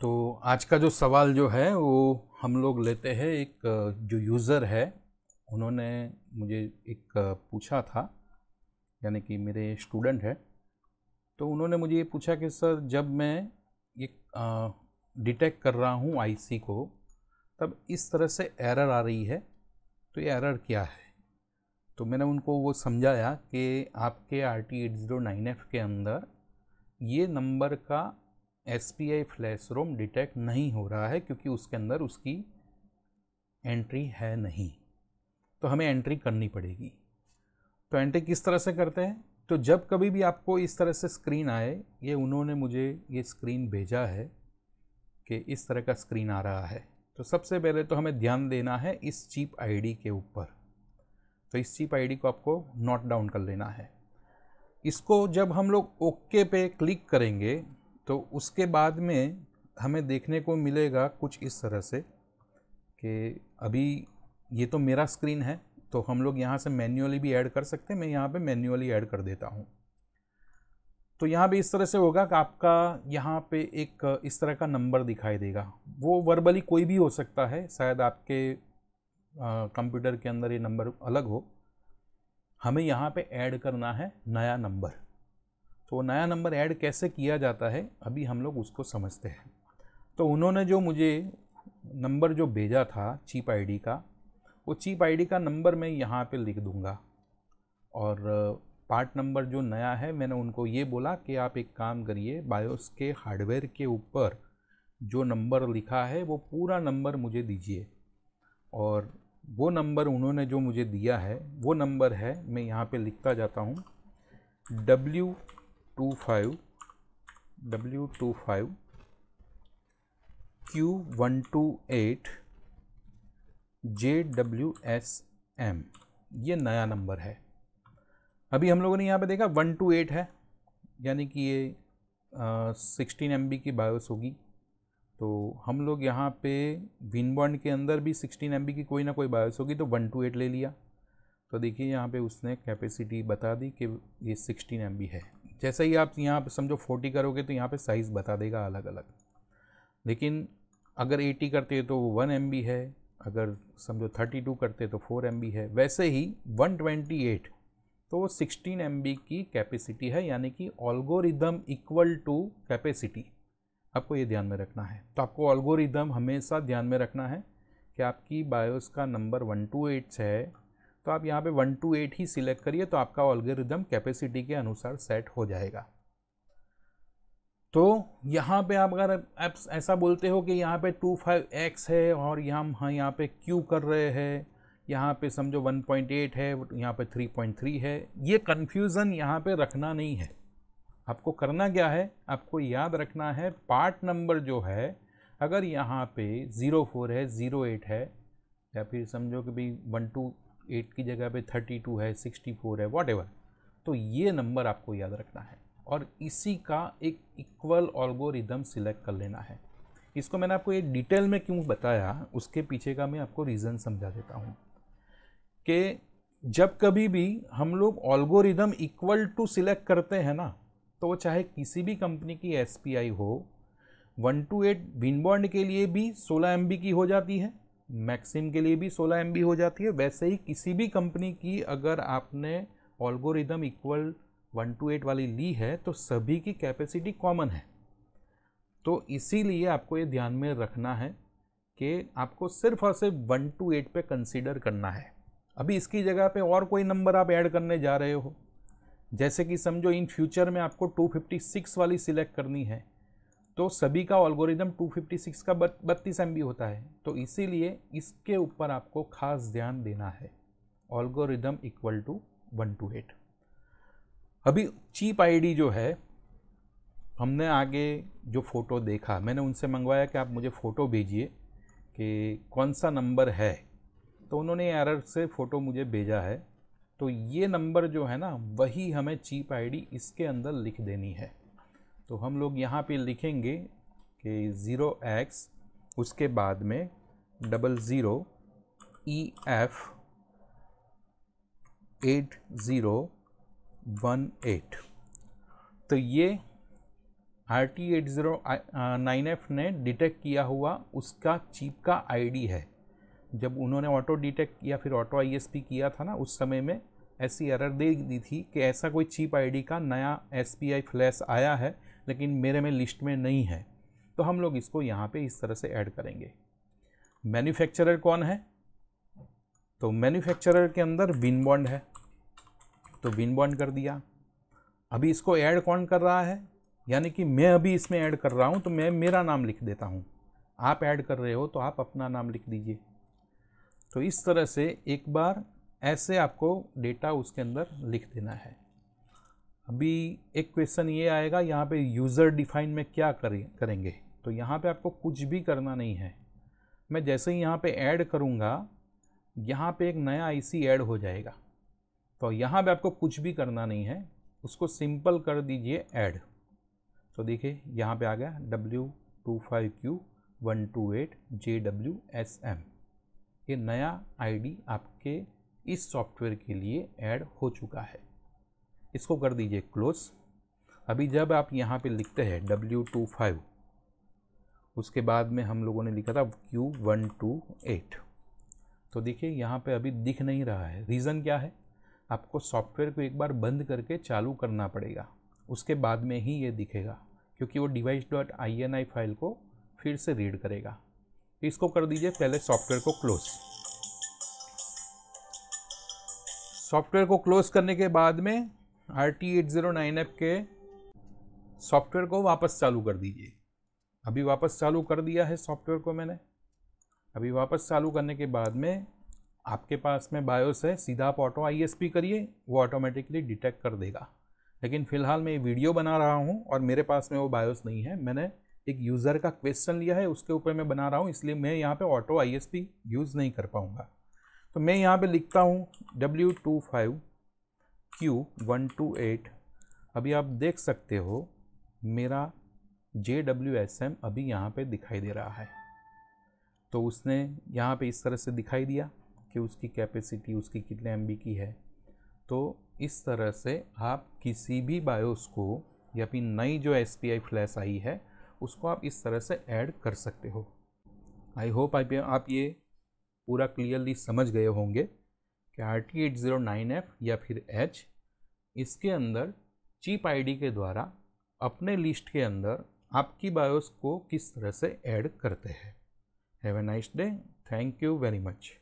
तो आज का जो सवाल जो है वो हम लोग लेते हैं एक जो यूज़र है उन्होंने मुझे एक पूछा था यानी कि मेरे स्टूडेंट है तो उन्होंने मुझे ये पूछा कि सर जब मैं ये डिटेक्ट कर रहा हूँ आईसी को तब इस तरह से एरर आ रही है तो ये एरर क्या है तो मैंने उनको वो समझाया कि आपके R T eight zero nine F के अंदर ये नंबर का S P I flash ROM detect नहीं हो रहा है क्योंकि उसके अंदर उसकी एंट्री है नहीं तो हमें एंट्री करनी पड़ेगी तो एंट्री किस तरह से करते हैं तो जब कभी भी आपको इस तरह से स्क्रीन आए ये उन्होंने मुझे ये स्क्रीन भेजा है कि इस तरह का स्क्रीन आ रहा है तो सबसे पहले तो हमें ध्यान देना है इस चीप आईडी के ऊपर तो इस चीप आईडी को आपको नोट डाउन कर लेना है इसको जब हम लोग ओके पे क्लिक करेंगे तो उसके बाद में हमें देखने को मिलेगा कुछ इस तरह से कि अभी ये तो मेरा स्क्रीन है तो हम लोग यहाँ से मैन्युअली भी ऐड कर सकते हैं मैं यहाँ पे मैन्युअली ऐड कर देता हूँ तो यहाँ भी इस तरह से होगा कि आपका यहाँ पे एक इस तरह का नंबर दिखाई देगा वो वर्बली कोई भी हो सकता है शायद आपके कंप्यूटर के अंदर ये नंबर अलग हो हमें यहाँ पे ऐड करना है नया नंबर तो नया नंबर ऐड कैसे किया जाता है अभी हम लोग उसको समझते हैं तो उन्होंने जो मुझे नंबर जो भेजा था चीप आईडी का वो चीप आईडी का नंबर मैं यहाँ पे लिख दूँगा और पार्ट नंबर जो नया है मैंने उनको ये बोला कि आप एक काम करिए बायोस के हार्डवेयर के ऊपर जो नंबर लिखा है वो पूरा नंबर मुझे दीजिए और वो नंबर उन्होंने जो मुझे दिया है वो नंबर है मैं यहाँ पे लिखता जाता हूँ W two five W two five Q one two eight J W S M ये नया नंबर है अभी हम लोगों ने यहाँ पे देखा वन टू एट है यानी कि ये सिक्सटीन एम बी की बायोस होगी तो हम लोग यहाँ पे विनबॉन्ड के अंदर भी सिक्सटीन एम बी की कोई ना कोई बायोस होगी तो वन टू एट ले लिया तो देखिए यहाँ पे उसने कैपेसिटी बता दी कि ये सिक्सटीन एम बी है जैसे ही आप यहाँ पर समझो फोर्टी करोगे तो यहाँ पे साइज़ बता देगा अलग अलग लेकिन अगर एटी करते हैं तो वो वन एम है अगर समझो थर्टी टू करते तो फोर एम है वैसे ही वन ट्वेंटी एट तो वो सिक्सटीन एम की कैपेसिटी है यानी कि ऑल्गोरिदम इक्वल टू कैपेसिटी आपको ये ध्यान में रखना है तो आपको ऑल्गोरिदम हमेशा ध्यान में रखना है कि आपकी बायोस का नंबर वन टू एट्स है तो आप यहाँ पे वन टू एट ही सिलेक्ट करिए तो आपका ऑलगेरिदम कैपेसिटी के अनुसार सेट हो जाएगा तो यहाँ पे आप अगर आप ऐसा बोलते हो कि यहाँ पे टू फाइव एक्स है और यहाँ हाँ यहाँ पे क्यू कर रहे हैं यहाँ पे समझो वन पॉइंट एट है यहाँ पे थ्री पॉइंट थ्री है ये कन्फ्यूज़न यहाँ पे रखना नहीं है आपको करना क्या है आपको याद रखना है पार्ट नंबर जो है अगर यहाँ पे ज़ीरो फोर है ज़ीरो एट है या फिर समझो कि भाई वन टू एट की जगह पे थर्टी टू है सिक्सटी फोर है वॉट तो ये नंबर आपको याद रखना है और इसी का एक इक्वल ऑल्गोरिदम सिलेक्ट कर लेना है इसको मैंने आपको ये डिटेल में क्यों बताया उसके पीछे का मैं आपको रीज़न समझा देता हूँ कि जब कभी भी हम लोग ऑल्गोरिदम इक्वल टू सिलेक्ट करते हैं ना तो वो चाहे किसी भी कंपनी की एस हो वन टू एट विनबॉन्ड के लिए भी सोलह एम की हो जाती है मैक्सिम के लिए भी 16 एम हो जाती है वैसे ही किसी भी कंपनी की अगर आपने algorithm equal one two eight वाली ली है तो सभी की कैपेसिटी कॉमन है तो इसीलिए आपको ये ध्यान में रखना है कि आपको सिर्फ और सिर्फ वन टू एट पर कंसिडर करना है अभी इसकी जगह पे और कोई नंबर आप ऐड करने जा रहे हो जैसे कि समझो इन फ्यूचर में आपको 256 वाली सिलेक्ट करनी है तो सभी का ऑलगोरिदम 256 का बत्तीस एम होता है तो इसीलिए इसके ऊपर आपको खास ध्यान देना है algorithm equal to one two eight अभी चीप आईडी जो है हमने आगे जो फ़ोटो देखा मैंने उनसे मंगवाया कि आप मुझे फ़ोटो भेजिए कि कौन सा नंबर है तो उन्होंने एरर से फ़ोटो मुझे भेजा है तो ये नंबर जो है ना वही हमें चीप आईडी इसके अंदर लिख देनी है तो हम लोग यहाँ पे लिखेंगे कि ज़ीरो एक्स उसके बाद में double zero E F eight zero one eight तो ये R T eight zero nine F ने डिटेक्ट किया हुआ उसका चीप का आईडी है जब उन्होंने ऑटो डिटेक्ट या फिर ऑटो आईएसपी किया था ना उस समय में ऐसी एरर दे दी थी कि ऐसा कोई चीप आईडी का नया एसपीआई फ्लैश आया है लेकिन मेरे में लिस्ट में नहीं है तो हम लोग इसको यहाँ पे इस तरह से ऐड करेंगे मैन्युफैक्चरर कौन है तो मैन्युफैक्चरर के अंदर बिन बॉन्ड है तो बिन बॉन्ड कर दिया अभी इसको ऐड कौन कर रहा है यानी कि मैं अभी इसमें ऐड कर रहा हूँ तो मैं मेरा नाम लिख देता हूँ आप ऐड कर रहे हो तो आप अपना नाम लिख दीजिए तो इस तरह से एक बार ऐसे आपको डेटा उसके अंदर लिख देना है अभी एक क्वेश्चन ये आएगा यहाँ पे यूज़र डिफाइन में क्या करें करेंगे तो यहाँ पे आपको कुछ भी करना नहीं है मैं जैसे ही यहाँ पे ऐड करूँगा यहाँ पे एक नया आईसी ऐड हो जाएगा तो यहाँ पे आपको कुछ भी करना नहीं है उसको सिंपल कर दीजिए ऐड तो देखिए यहाँ पे आ गया W two five Q one two eight J W S M ये नया आईडी आपके इस सॉफ्टवेयर के लिए ऐड हो चुका है इसको कर दीजिए क्लोज अभी जब आप यहाँ पे लिखते हैं डब्ल्यू टू फाइव उसके बाद में हम लोगों ने लिखा था क्यू वन टू एट तो देखिए यहाँ पे अभी दिख नहीं रहा है रीज़न क्या है आपको सॉफ्टवेयर को एक बार बंद करके चालू करना पड़ेगा उसके बाद में ही ये दिखेगा क्योंकि वो device dot I N I file को फिर से रीड करेगा इसको कर दीजिए पहले सॉफ्टवेयर को क्लोज़ सॉफ्टवेयर को क्लोज़ करने के बाद में R T eight zero nine F के सॉफ्टवेयर को वापस चालू कर दीजिए अभी वापस चालू कर दिया है सॉफ्टवेयर को मैंने अभी वापस चालू करने के बाद में आपके पास में बायोस है सीधा आप ऑटो आई करिए वो ऑटोमेटिकली डिटेक्ट कर देगा लेकिन फ़िलहाल मैं ये वीडियो बना रहा हूँ और मेरे पास में वो बायोस नहीं है मैंने एक यूज़र का क्वेश्चन लिया है उसके ऊपर मैं बना रहा हूँ इसलिए मैं यहाँ पे ऑटो आई यूज़ नहीं कर पाऊँगा तो मैं यहाँ पे लिखता हूँ W two five Q one two eight अभी आप देख सकते हो मेरा जे डब्ल्यू एस एम अभी यहाँ पे दिखाई दे रहा है तो उसने यहाँ पे इस तरह से दिखाई दिया कि उसकी कैपेसिटी उसकी कितने एम की है तो इस तरह से आप किसी भी बायोस को या फिर नई जो एस पी आई फ्लैश आई है उसको आप इस तरह से ऐड कर सकते हो आई होप आप ये पूरा क्लियरली समझ गए होंगे कि R T eight zero nine F या फिर एच इसके अंदर चीप आईडी के द्वारा अपने लिस्ट के अंदर आपकी बायोस को किस तरह से ऐड करते हैं have a nice day thank you very much